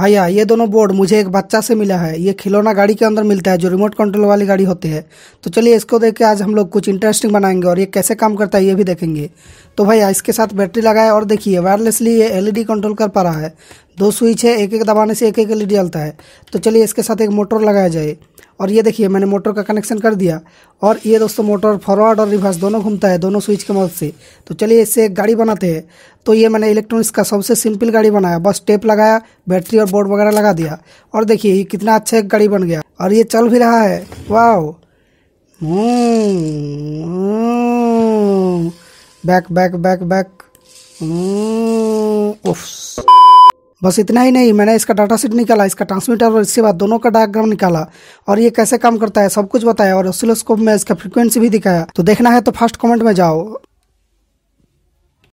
भैया ये दोनों बोर्ड मुझे एक बच्चा से मिला है ये खिलौना गाड़ी के अंदर मिलता है जो रिमोट कंट्रोल वाली गाड़ी होती है तो चलिए इसको देख के आज हम लोग कुछ इंटरेस्टिंग बनाएंगे और ये कैसे काम करता है ये भी देखेंगे तो भैया इसके साथ बैटरी लगाए और देखिए वायरलेसली ये एलईडी कंट्रोल e कर पा रहा है दो स्विच है एक एक दबाने से एक एक एल ई है तो चलिए इसके साथ एक मोटर लगाया जाए और ये देखिए मैंने मोटर का कनेक्शन कर दिया और ये दोस्तों मोटर फॉरवर्ड और रिवर्स दोनों घूमता है दोनों स्विच की मदद से तो चलिए इससे एक गाड़ी बनाते हैं तो ये मैंने इलेक्ट्रॉनिक्स का सबसे सिंपल गाड़ी बनाया बस टेप लगाया बैटरी और बोर्ड वगैरह लगा दिया और देखिए ये कितना अच्छा एक गाड़ी बन गया और ये चल भी रहा है वाह हम्म। बैक बैक बैक बैक हम्म। उफ बस इतना ही नहीं मैंने इसका डाटा सीट निकाला इसका ट्रांसमीटर और इसके बाद दोनों का डायग्राम निकाला और ये कैसे काम करता है सब कुछ बताया और ऑसिलोस्कोप में इसका फ्रीक्वेंसी भी दिखाया तो देखना है तो फर्स्ट कमेंट में जाओ